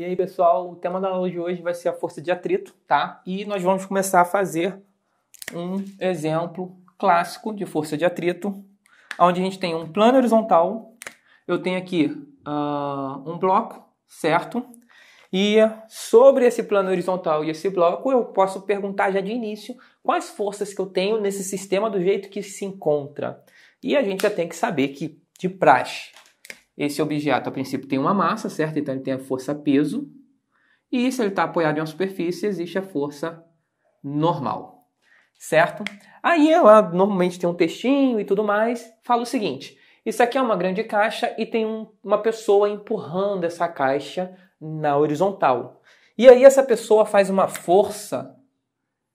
E aí, pessoal, o tema da aula de hoje vai ser a força de atrito, tá? E nós vamos começar a fazer um exemplo clássico de força de atrito, onde a gente tem um plano horizontal, eu tenho aqui uh, um bloco, certo? E sobre esse plano horizontal e esse bloco, eu posso perguntar já de início quais forças que eu tenho nesse sistema do jeito que se encontra. E a gente já tem que saber que, de praxe, esse objeto, a princípio, tem uma massa, certo? Então ele tem a força peso. E se ele está apoiado em uma superfície, existe a força normal, certo? Aí ela ah, normalmente tem um textinho e tudo mais. Fala o seguinte: isso aqui é uma grande caixa e tem um, uma pessoa empurrando essa caixa na horizontal. E aí essa pessoa faz uma força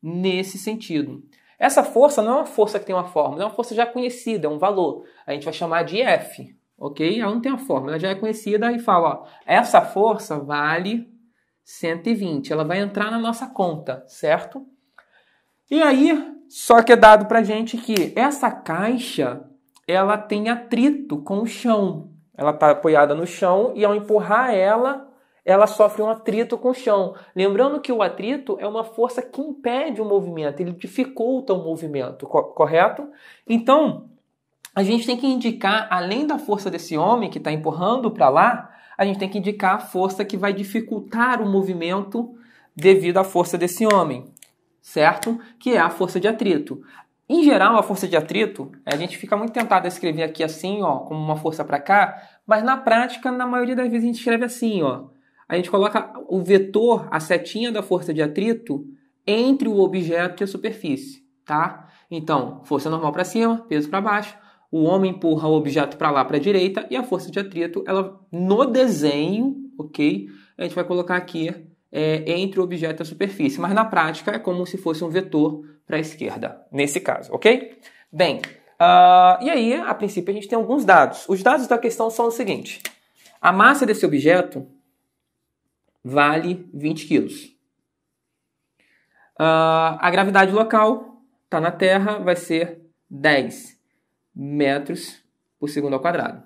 nesse sentido. Essa força não é uma força que tem uma fórmula, é uma força já conhecida, é um valor. A gente vai chamar de F ok? Ela não tem a fórmula, ela já é conhecida e fala, ó, essa força vale 120, ela vai entrar na nossa conta, certo? E aí, só que é dado pra gente que essa caixa, ela tem atrito com o chão. Ela está apoiada no chão e ao empurrar ela, ela sofre um atrito com o chão. Lembrando que o atrito é uma força que impede o movimento, ele dificulta o movimento, correto? Então, a gente tem que indicar, além da força desse homem que está empurrando para lá, a gente tem que indicar a força que vai dificultar o movimento devido à força desse homem, certo? Que é a força de atrito. Em geral, a força de atrito, a gente fica muito tentado a escrever aqui assim, ó, como uma força para cá, mas na prática, na maioria das vezes a gente escreve assim, ó. A gente coloca o vetor, a setinha da força de atrito entre o objeto e a superfície, tá? Então, força normal para cima, peso para baixo o homem empurra o objeto para lá, para a direita, e a força de atrito, ela no desenho, ok? A gente vai colocar aqui é, entre o objeto e a superfície, mas na prática é como se fosse um vetor para a esquerda, nesse caso, ok? Bem, uh, e aí, a princípio, a gente tem alguns dados. Os dados da questão são o seguinte: a massa desse objeto vale 20 quilos. Uh, a gravidade local está na Terra, vai ser 10 metros por segundo ao quadrado.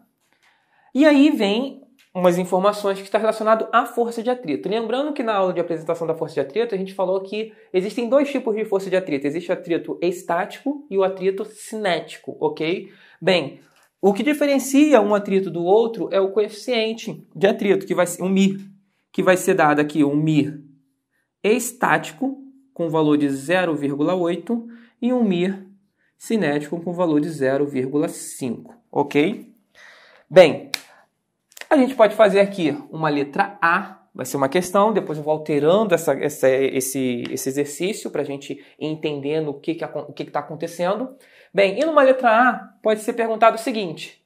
E aí vem umas informações que está relacionado à força de atrito. Lembrando que na aula de apresentação da força de atrito, a gente falou que existem dois tipos de força de atrito. Existe o atrito estático e o atrito cinético, ok? Bem, o que diferencia um atrito do outro é o coeficiente de atrito, que vai ser um μ, que vai ser dado aqui, um μ estático, com valor de 0,8, e um μ cinético com valor de 0,5, ok? Bem, a gente pode fazer aqui uma letra A, vai ser uma questão, depois eu vou alterando essa, essa esse, esse exercício para a gente entendendo o que está que, o que que tá acontecendo. Bem, e numa letra A pode ser perguntado o seguinte,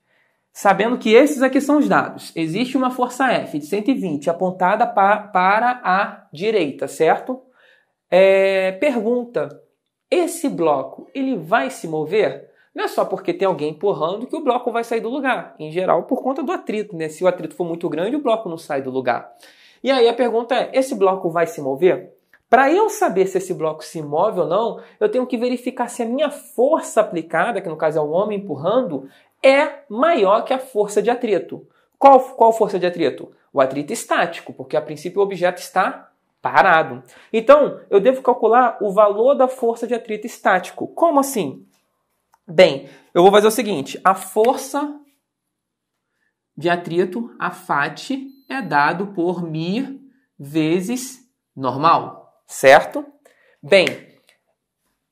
sabendo que esses aqui são os dados, existe uma força F de 120 apontada pa, para a direita, certo? É, pergunta esse bloco ele vai se mover? Não é só porque tem alguém empurrando que o bloco vai sair do lugar. Em geral, por conta do atrito, né? Se o atrito for muito grande, o bloco não sai do lugar. E aí a pergunta é: esse bloco vai se mover? Para eu saber se esse bloco se move ou não, eu tenho que verificar se a minha força aplicada, que no caso é o homem empurrando, é maior que a força de atrito. Qual, qual força de atrito? O atrito estático, porque a princípio o objeto está parado. Então, eu devo calcular o valor da força de atrito estático. Como assim? Bem, eu vou fazer o seguinte: a força de atrito, a FAT, é dado por μ vezes normal, certo? Bem,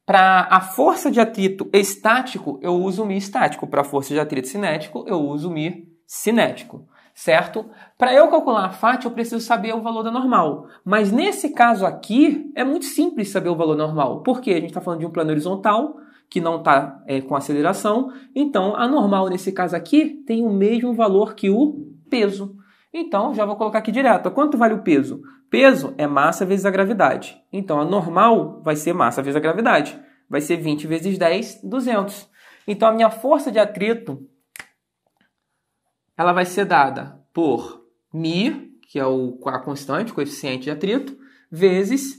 para a força de atrito estático, eu uso μ estático. Para a força de atrito cinético, eu uso μ cinético certo? Para eu calcular a FAT, eu preciso saber o valor da normal. Mas nesse caso aqui, é muito simples saber o valor normal. porque A gente está falando de um plano horizontal, que não está é, com aceleração. Então, a normal, nesse caso aqui, tem o mesmo valor que o peso. Então, já vou colocar aqui direto. Quanto vale o peso? Peso é massa vezes a gravidade. Então, a normal vai ser massa vezes a gravidade. Vai ser 20 vezes 10, 200. Então, a minha força de atrito ela vai ser dada por μ, que é o, a constante, o coeficiente de atrito, vezes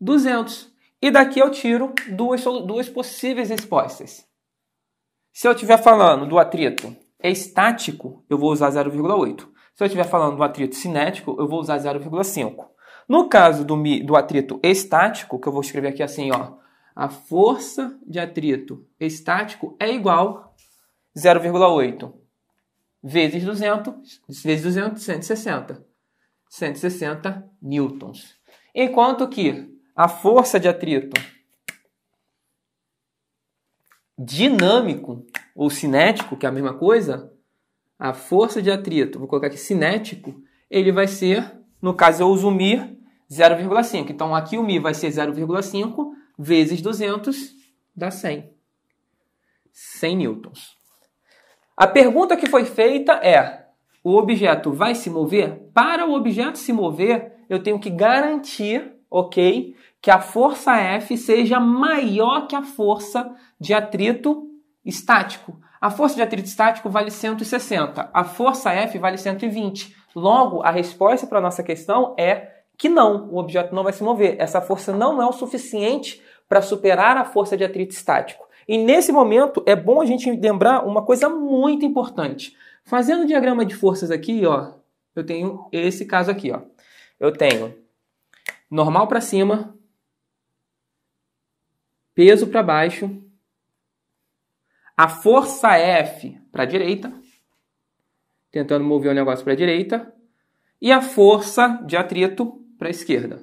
200. E daqui eu tiro duas, duas possíveis respostas. Se eu estiver falando do atrito estático, eu vou usar 0,8. Se eu estiver falando do atrito cinético, eu vou usar 0,5. No caso do, do atrito estático, que eu vou escrever aqui assim, ó, a força de atrito estático é igual 0,8 vezes 200, vezes 200, 160. 160 newtons. Enquanto que a força de atrito dinâmico ou cinético, que é a mesma coisa, a força de atrito, vou colocar aqui cinético, ele vai ser, no caso eu uso o μ, 0,5. Então aqui o Mi vai ser 0,5 vezes 200 dá 100. 100 newtons. A pergunta que foi feita é: o objeto vai se mover? Para o objeto se mover, eu tenho que garantir, ok, que a força F seja maior que a força de atrito estático. A força de atrito estático vale 160, a força F vale 120. Logo, a resposta para a nossa questão é que não, o objeto não vai se mover. Essa força não é o suficiente para superar a força de atrito estático. E nesse momento é bom a gente lembrar uma coisa muito importante. Fazendo o diagrama de forças aqui, ó, eu tenho esse caso aqui, ó. Eu tenho normal para cima, peso para baixo, a força F para direita, tentando mover o negócio para direita, e a força de atrito para esquerda.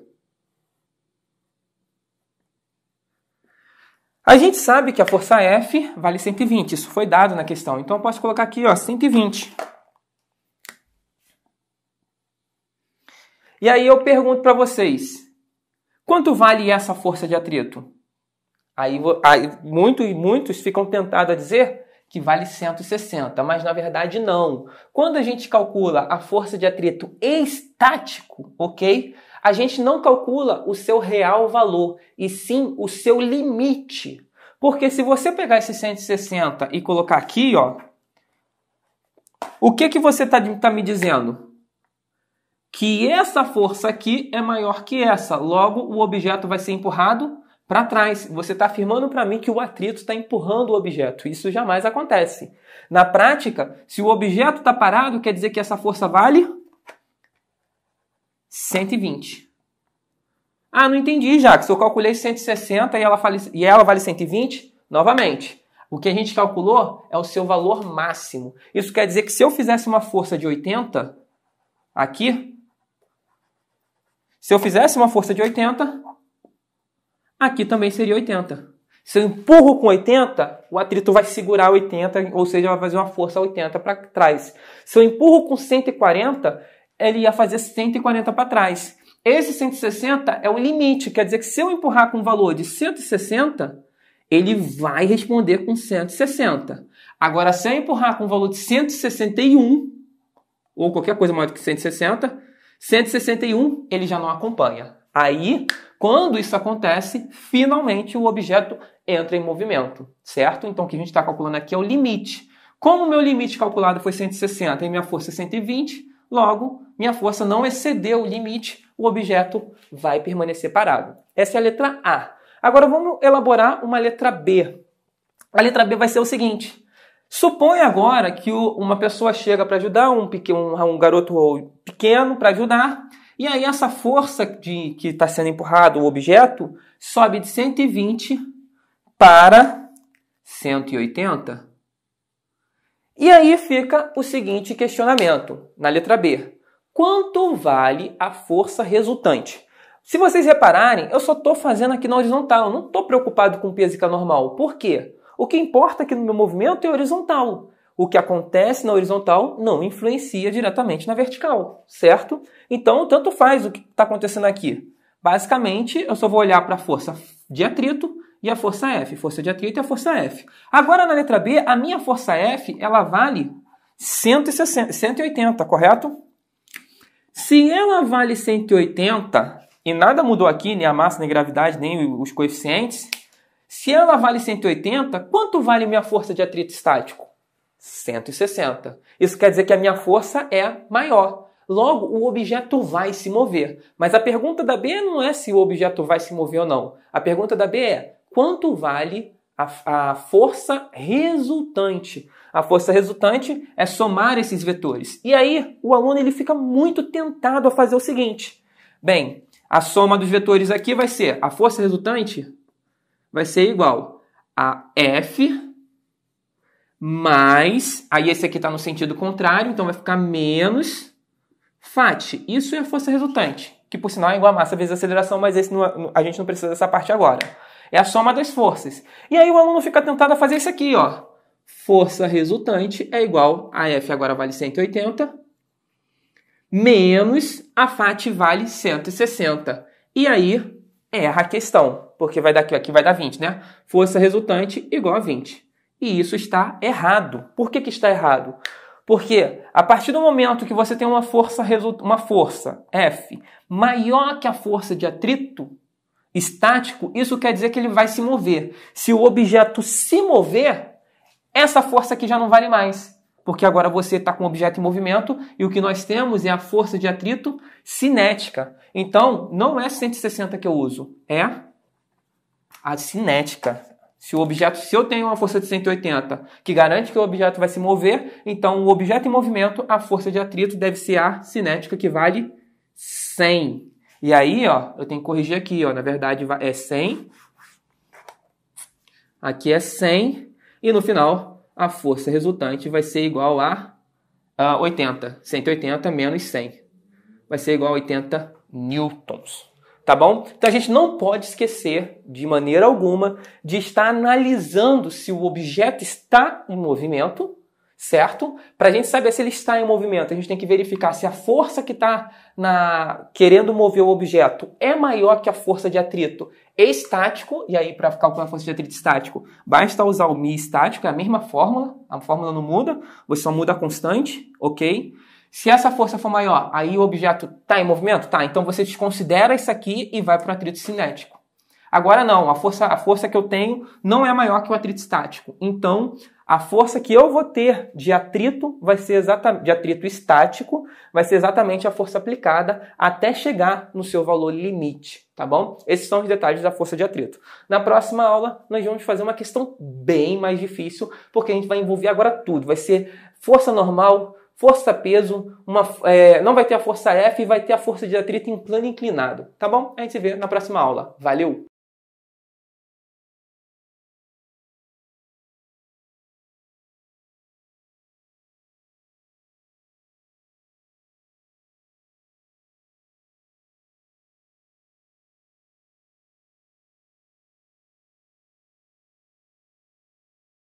A gente sabe que a força F vale 120, isso foi dado na questão. Então eu posso colocar aqui, ó, 120. E aí eu pergunto para vocês, quanto vale essa força de atrito? Aí, aí muito e muitos ficam tentados a dizer que vale 160, mas na verdade não. Quando a gente calcula a força de atrito estático, ok? a gente não calcula o seu real valor, e sim o seu limite. Porque se você pegar esse 160 e colocar aqui, ó, o que, que você está tá me dizendo? Que essa força aqui é maior que essa, logo o objeto vai ser empurrado para trás. Você está afirmando para mim que o atrito está empurrando o objeto. Isso jamais acontece. Na prática, se o objeto está parado, quer dizer que essa força vale 120. Ah, não entendi, Se Eu calculei 160 e ela, vale, e ela vale 120? Novamente. O que a gente calculou é o seu valor máximo. Isso quer dizer que se eu fizesse uma força de 80 aqui, se eu fizesse uma força de 80, aqui também seria 80. Se eu empurro com 80, o atrito vai segurar 80, ou seja, vai fazer uma força 80 para trás. Se eu empurro com 140, ele ia fazer 140 para trás. Esse 160 é o limite, quer dizer que se eu empurrar com um valor de 160, ele vai responder com 160. Agora, se eu empurrar com um valor de 161, ou qualquer coisa maior do que 160, 161 ele já não acompanha. Aí, quando isso acontece, finalmente o objeto entra em movimento, certo? Então, o que a gente está calculando aqui é o limite. Como o meu limite calculado foi 160 e minha força é 120, Logo, minha força não excedeu o limite, o objeto vai permanecer parado. Essa é a letra A. Agora vamos elaborar uma letra B. A letra B vai ser o seguinte: suponha agora que uma pessoa chega para ajudar um, um garoto pequeno para ajudar, e aí essa força de que está sendo empurrado o objeto sobe de 120 para 180. E aí fica o seguinte questionamento, na letra B. Quanto vale a força resultante? Se vocês repararem, eu só estou fazendo aqui na horizontal, eu não estou preocupado com peso e K normal. Por quê? O que importa aqui no meu movimento é horizontal. O que acontece na horizontal não influencia diretamente na vertical, certo? Então, tanto faz o que está acontecendo aqui. Basicamente, eu só vou olhar para a força de atrito e a força F. Força de atrito e a força F. Agora, na letra B, a minha força F ela vale 160, 180, correto? Se ela vale 180, e nada mudou aqui, nem a massa, nem a gravidade, nem os coeficientes, se ela vale 180, quanto vale minha força de atrito estático? 160. Isso quer dizer que a minha força é maior. Logo, o objeto vai se mover. Mas a pergunta da B não é se o objeto vai se mover ou não. A pergunta da B é quanto vale a, a força resultante. A força resultante é somar esses vetores. E aí o aluno ele fica muito tentado a fazer o seguinte: bem, a soma dos vetores aqui vai ser a força resultante vai ser igual a F mais, aí esse aqui está no sentido contrário, então vai ficar menos FAT. Isso é a força resultante, que por sinal é igual a massa vezes a aceleração, mas esse é, não, a gente não precisa dessa parte agora. É a soma das forças. E aí o aluno fica tentado a fazer isso aqui, ó. Força resultante é igual a F agora vale 180 menos a FAT vale 160. E aí erra a questão, porque vai dar aqui, aqui vai dar 20, né? Força resultante igual a 20. E isso está errado. Por que, que está errado? Porque a partir do momento que você tem uma força, uma força F maior que a força de atrito, Estático, isso quer dizer que ele vai se mover. Se o objeto se mover, essa força aqui já não vale mais. Porque agora você está com o objeto em movimento e o que nós temos é a força de atrito cinética. Então, não é 160 que eu uso, é a cinética. Se o objeto, se eu tenho uma força de 180 que garante que o objeto vai se mover, então o objeto em movimento, a força de atrito deve ser a cinética que vale 100. E aí, ó, eu tenho que corrigir aqui, ó. Na verdade, é 100. Aqui é 100. E no final, a força resultante vai ser igual a, a 80. 180 menos 100. Vai ser igual a 80 newtons. Tá bom? Então a gente não pode esquecer, de maneira alguma, de estar analisando se o objeto está em movimento certo? Para a gente saber se ele está em movimento, a gente tem que verificar se a força que está na querendo mover o objeto é maior que a força de atrito é estático. E aí, para calcular a força de atrito estático, basta usar o mi estático, é a mesma fórmula, a fórmula não muda, você só muda a constante, ok? Se essa força for maior, aí o objeto está em movimento? Tá, então você desconsidera isso aqui e vai para o atrito cinético. Agora não, a força, a força que eu tenho não é maior que o atrito estático. Então, a força que eu vou ter de atrito vai ser exatamente de atrito estático, vai ser exatamente a força aplicada até chegar no seu valor limite, tá bom? Esses são os detalhes da força de atrito. Na próxima aula nós vamos fazer uma questão bem mais difícil, porque a gente vai envolver agora tudo, vai ser força normal, força peso, uma, é, não vai ter a força F e vai ter a força de atrito em plano inclinado, tá bom? A gente se vê na próxima aula. Valeu.